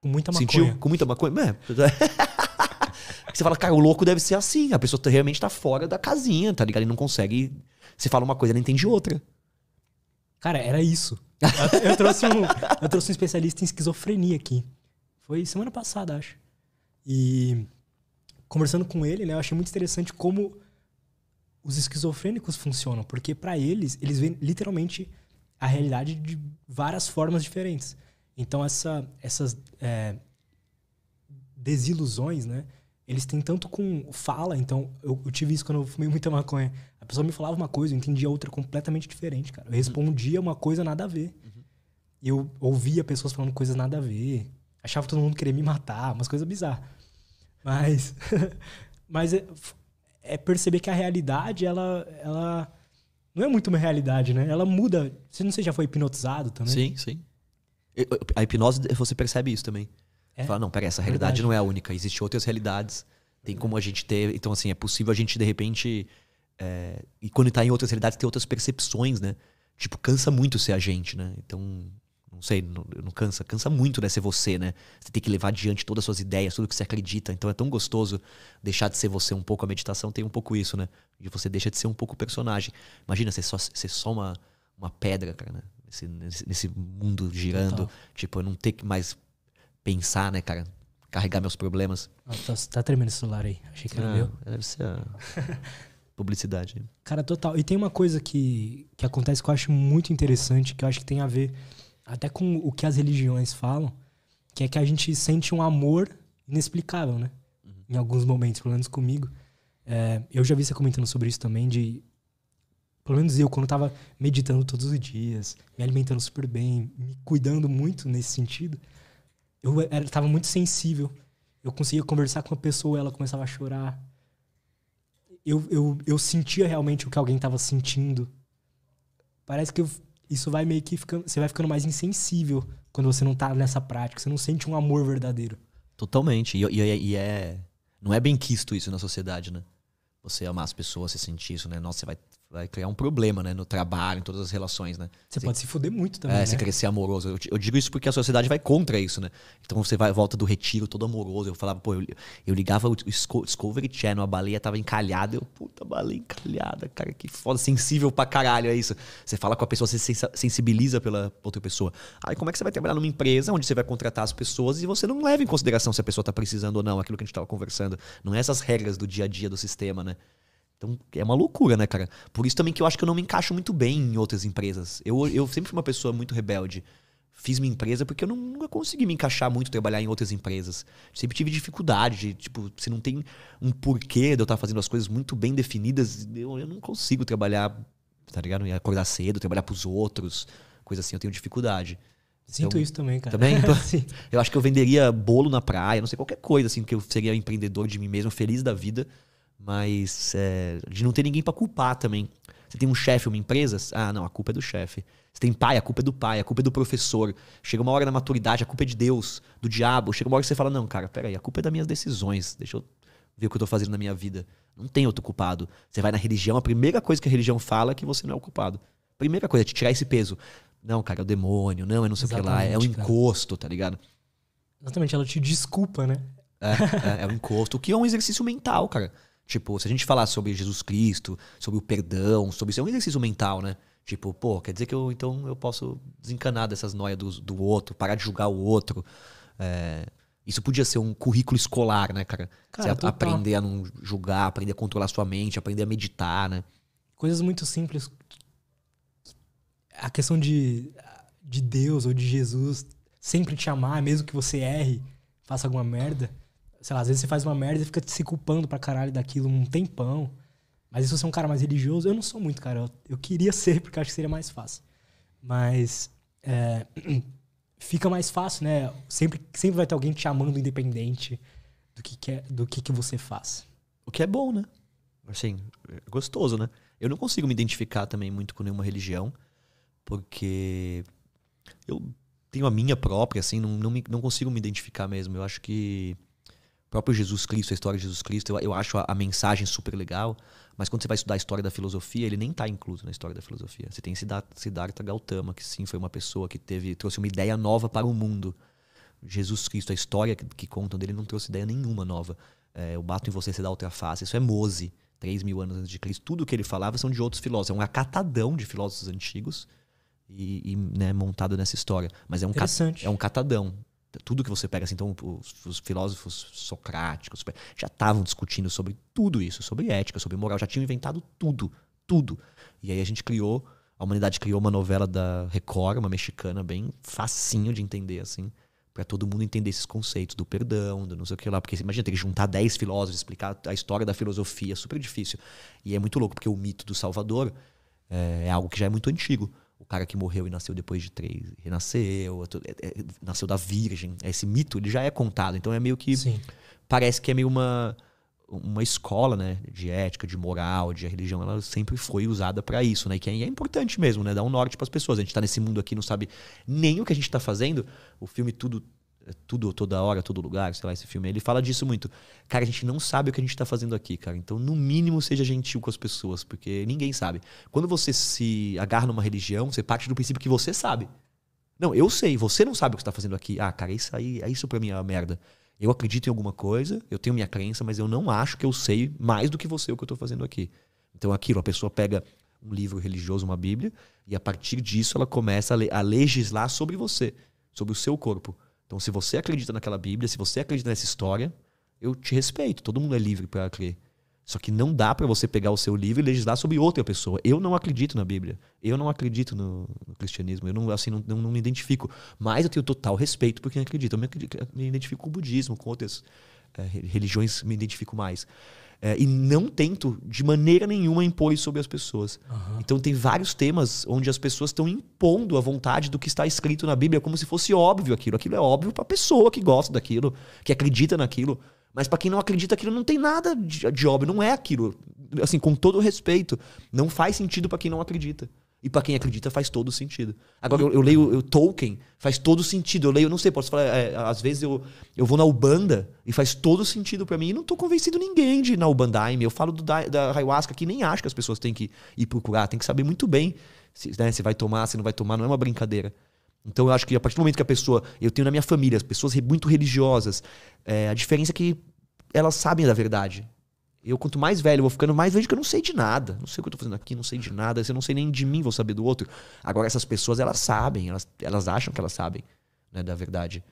Com muita maconha. Sentiu com muita maconha? É. você fala, cara, o louco deve ser assim. A pessoa tá, realmente tá fora da casinha, tá ligado? Ele não consegue. Você fala uma coisa, ela entende outra. Cara, era isso. Eu, eu trouxe um, eu trouxe um especialista em esquizofrenia aqui. Foi semana passada, acho. E conversando com ele, né, eu achei muito interessante como os esquizofrênicos funcionam, porque para eles, eles veem literalmente a realidade de várias formas diferentes. Então, essa, essas é, desilusões, né? Eles têm tanto com fala. Então, eu, eu, tive isso quando eu fumei muita maconha. A pessoa me falava uma coisa, eu entendia outra completamente diferente, cara. Eu respondia uma coisa nada a ver. Uhum. Eu ouvia pessoas falando coisas nada a ver. Achava todo mundo querer me matar, umas coisas bizarras. Mas, mas é, é, perceber que a realidade, ela, ela não é muito uma realidade, né? Ela muda. Você não sei, já foi hipnotizado também? Sim, sim. A hipnose, você percebe isso também. É? Fala, não, peraí, essa realidade Verdade. não é a única. Existem outras realidades. Tem como a gente ter. Então, assim, é possível a gente, de repente. É, e quando está em outras realidades, ter outras percepções, né? Tipo, cansa muito ser a gente, né? Então, não sei, não, não, cansa. Cansa muito, né? Ser você, né? Você tem que levar adiante todas as suas ideias, tudo que você acredita. Então, é tão gostoso deixar de ser você um pouco. A meditação tem um pouco isso, né? E você deixa de ser um pouco personagem. Imagina ser só, ser só uma, uma pedra, cara, né? nesse, nesse mundo girando. Total. Tipo, eu não ter que mais pensar, né, cara? Carregar meus problemas. Ah, tá, tá tremendo esse celular aí. Achei que era ah, meu. Deve ser a publicidade. Cara, total. E tem uma coisa que, que acontece que eu acho muito interessante, que eu acho que tem a ver até com o que as religiões falam, que é que a gente sente um amor inexplicável, né? Uhum. Em alguns momentos, pelo menos comigo. É, eu já vi você comentando sobre isso também, de pelo menos eu, quando estava meditando todos os dias, me alimentando super bem, me cuidando muito nesse sentido, eu estava muito sensível. Eu conseguia conversar com uma pessoa, ela começava a chorar. Eu, eu, eu sentia realmente o que alguém estava sentindo. Parece que eu, isso vai meio que ficando. Você vai ficando mais insensível quando você não está nessa prática. Você não sente um amor verdadeiro. Totalmente. E, e, e é. Não é bem quisto isso na sociedade, né? Você amar as pessoas, você sentir isso, né? Nossa, você vai vai criar um problema, né? No trabalho, em todas as relações, né? Você, você pode se fuder muito também. É, né? você crescer amoroso. Eu, eu, digo isso porque a sociedade vai contra isso, né? Então você vai volta do retiro todo amoroso. Eu falava, pô, eu, eu ligava o Discovery Channel, a baleia tava encalhada. Eu, puta, baleia encalhada, cara, que foda, sensível pra caralho, é isso. Você fala com a pessoa, você se sensibiliza pela outra pessoa. Aí como é que você vai trabalhar numa empresa onde você vai contratar as pessoas e você não leva em consideração se a pessoa tá precisando ou não, aquilo que a gente tava conversando. Não é essas regras do dia a dia do sistema, né? Então é uma loucura, né, cara? Por isso também que eu acho que eu não me encaixo muito bem em outras empresas. Eu, eu sempre fui uma pessoa muito rebelde. Fiz minha empresa porque eu não, nunca consegui me encaixar muito, trabalhar em outras empresas. Sempre tive dificuldade. De, tipo, se não tem um porquê de eu estar fazendo as coisas muito bem definidas, eu, eu não consigo trabalhar, tá ligado? Acordar cedo, trabalhar pros outros, coisa assim, eu tenho dificuldade. Sinto então, isso também, cara. Também? Então, eu acho que eu venderia bolo na praia, não sei, qualquer coisa, assim, que eu seria empreendedor de mim mesmo, feliz da vida mas é, de não ter ninguém para culpar também. Você tem um chefe, uma empresa, ah, não, a culpa é do chefe. Você tem pai, a culpa é do pai, a culpa é do professor. Chega uma hora na maturidade, a culpa é de Deus, do diabo. Chega uma hora que você fala, não, cara, peraí, a culpa é das minhas decisões. Deixa eu ver o que eu tô fazendo na minha vida. Não tem outro culpado. Você vai na religião, a primeira coisa que a religião fala é que você não é o culpado. Primeira coisa, é te tirar esse peso. Não, cara, é o demônio, não, é não sei o que lá, é o um encosto, tá ligado? Exatamente, ela te desculpa, né? É, é, é o um encosto, o que é um exercício mental, cara. Tipo, se a gente falar sobre Jesus Cristo, sobre o perdão, sobre isso, é um exercício mental, né? Tipo, pô, quer dizer que eu então eu posso desencanar dessas noias do, do outro, parar de julgar o outro. É, isso podia ser um currículo escolar, né, cara? cara Você a, aprender a não julgar, aprender a controlar sua mente, aprender a meditar, né? Coisas muito simples. A questão de, de Deus ou de Jesus sempre te amar, mesmo que você erre, faça alguma merda sei lá, às vezes você faz uma merda e fica se culpando pra caralho daquilo um tempão. Mas se você é um cara mais religioso, eu não sou muito, cara. Eu, eu queria ser, porque acho que seria mais fácil. Mas é, fica mais fácil, né? Sempre, sempre vai ter alguém te chamando independente do que, que é, do que, que você faz. O que é bom, né? Assim, é gostoso, né? Eu não consigo me identificar também muito com nenhuma religião, porque eu tenho a minha própria, assim, não, não, me, não consigo me identificar mesmo. Eu acho que próprio Jesus Cristo, a história de Jesus Cristo, eu, eu acho a, a, mensagem super legal, mas quando você vai estudar a história da filosofia, ele nem está incluso na história da filosofia. Você tem Siddhartha, Gautama, que sim, foi uma pessoa que teve trouxe uma ideia nova para o mundo. Jesus Cristo, a história que, que contam dele não trouxe ideia nenhuma nova. É, eu bato em você, você dá outra face. Isso é Mose, 3 mil anos antes de Cristo. Tudo que ele falava são de outros filósofos. É um acatadão de filósofos antigos e, e né, montado nessa história. Mas é um, cat, é um catadão. Tudo que você pega, assim, então os, os filósofos socráticos já estavam discutindo sobre tudo isso, sobre ética, sobre moral, já tinham inventado tudo, tudo. E aí a gente criou, a humanidade criou uma novela da Record, uma mexicana, bem facinho de entender, assim, para todo mundo entender esses conceitos do perdão, do não sei o que lá. Porque imagina ter que juntar 10 filósofos, explicar a história da filosofia, super difícil. E é muito louco, porque o mito do Salvador é, é algo que já é muito antigo o cara que morreu e nasceu depois de três renasceu, é é, é, nasceu da virgem. Esse mito ele já é contado. Então é meio que. Sim. Parece que é meio uma, uma escola né, de ética, de moral, de religião. Ela sempre foi usada para isso. Né? E que é importante mesmo, né? Dar um norte para as pessoas. A gente está nesse mundo aqui não sabe nem o que a gente está fazendo. O filme Tudo tudo, toda hora, todo lugar, sei lá, esse filme. Ele fala disso muito. Cara, a gente não sabe o que a gente tá fazendo aqui, cara. Então, no mínimo, seja gentil com as pessoas, porque ninguém sabe. Quando você se agarra numa religião, você parte do princípio que você sabe. Não, eu sei, você não sabe o que está fazendo aqui. Ah, cara, isso aí, é isso para mim é uma merda. Eu acredito em alguma coisa, eu tenho minha crença, mas eu não acho que eu sei mais do que você o que eu estou fazendo aqui. Então, aquilo, a pessoa pega um livro religioso, uma Bíblia, e a partir disso ela começa a, le a legislar sobre você, sobre o seu corpo. Então, se você acredita naquela Bíblia, se você acredita nessa história, eu te respeito. Todo mundo é livre para crer. Só que não dá para você pegar o seu livro e legislar sobre outra pessoa. Eu não acredito na Bíblia. Eu não acredito no, no cristianismo. Eu não, assim, não, não, não, me identifico. Mas eu tenho total respeito por quem acredita. Eu me, me identifico com o budismo, com outras é, religiões, me identifico mais. É, e não tento, de maneira nenhuma, impor isso sobre as pessoas. Uhum. Então, tem vários temas onde as pessoas estão impondo a vontade do que está escrito na Bíblia como se fosse óbvio aquilo. Aquilo é óbvio para a pessoa que gosta daquilo, que acredita naquilo. Mas para quem não acredita, aquilo não tem nada de, de óbvio, não é aquilo. Assim, com todo respeito, não faz sentido para quem não acredita. E para quem acredita faz todo sentido. Agora eu, eu leio eu, Tolkien, faz todo sentido. Eu leio, não sei, posso falar, é, às vezes eu, eu vou na Ubanda e faz todo sentido para mim. E não tô convencido ninguém de ir na Ubandaime. Eu falo do, da, da ayahuasca que nem acho que as pessoas têm que ir procurar. Tem que saber muito bem se, né, se vai tomar, se não vai tomar. Não é uma brincadeira. Então eu acho que a partir do momento que a pessoa. Eu tenho na minha família as pessoas muito religiosas. É, a diferença é que elas sabem da verdade. Eu, quanto mais velho eu vou ficando, mais vejo que eu não sei de nada. Não sei o que eu tô fazendo aqui, não sei de nada. Se eu não sei nem de mim, vou saber do outro. Agora, essas pessoas, elas sabem, elas, elas acham que elas sabem, né, da verdade.